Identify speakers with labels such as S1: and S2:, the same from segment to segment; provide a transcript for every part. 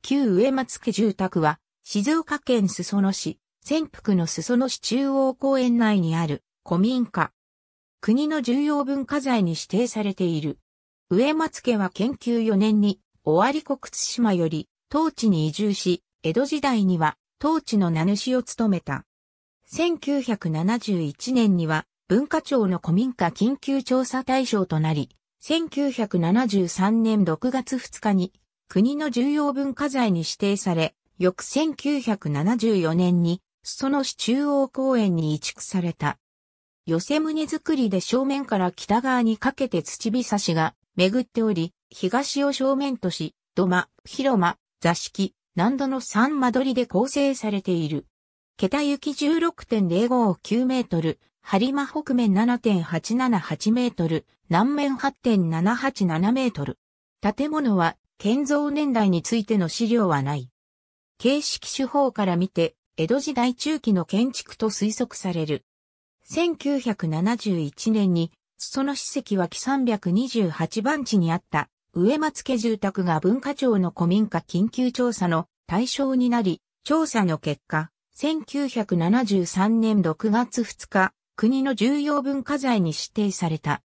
S1: 旧上松家住宅は、静岡県裾野市、潜伏の裾野市中央公園内にある古民家。国の重要文化財に指定されている。上松家は研究4年に、尾張国津島より、当地に移住し、江戸時代には、当地の名主を務めた。1971年には、文化庁の古民家緊急調査対象となり、1973年6月2日に国の重要文化財に指定され、翌1974年に、裾野市中央公園に移築された。寄せ棟造りで正面から北側にかけて土日差しが巡っており、東を正面とし、土間、広間、座敷、難度の三間取りで構成されている。桁行き16.059メートル、張間北面7.878メートル、南面8.787メートル。建物は建造年代についての資料はない。形式手法から見て、江戸時代中期の建築と推測される。1971年に、裾野史跡脇328番地にあった植松家住宅が文化庁の古民家緊急調査の対象になり、調査の結果、1973年6月2日、国の重要文化財に指定された。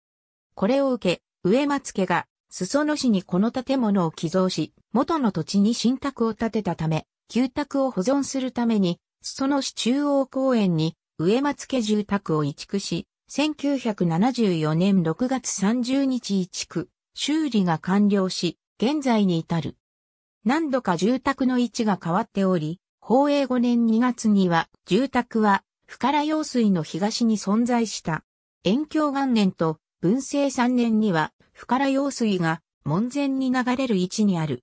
S1: これを受け、植松家が裾野市にこの建物を寄贈し、元の土地に新宅を建てたため、旧宅を保存するために、裾野市中央公園に植松家住宅を移築し、1974年6月30日移築、修理が完了し、現在に至る。何度か住宅の位置が変わっており、宝永5年2月には、住宅は、深良用水の東に存在した。延響元年と、文政3年には、深良用水が門前に流れる位置にある。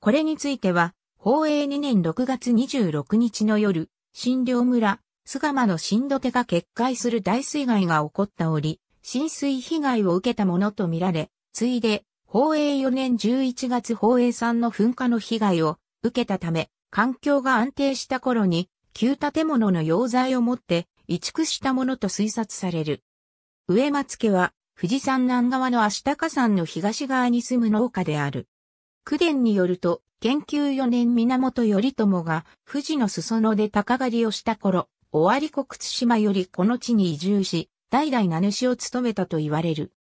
S1: これについては、宝永2年6月26日の夜、新良村、菅間の新土手が決壊する大水害が起こった折、浸水被害を受けたものとみられ、ついで、宝永4年11月宝永山の噴火の被害を受けたため、環境が安定した頃に、旧建物の溶剤を持って移築したものと推察される。植松家は富士山南側の足高山の東側に住む農家である。九伝によると、研究4年源頼朝が富士の裾野で鷹狩りをした頃、尾張国津島よりこの地に移住し、代々名主を務めたと言われる。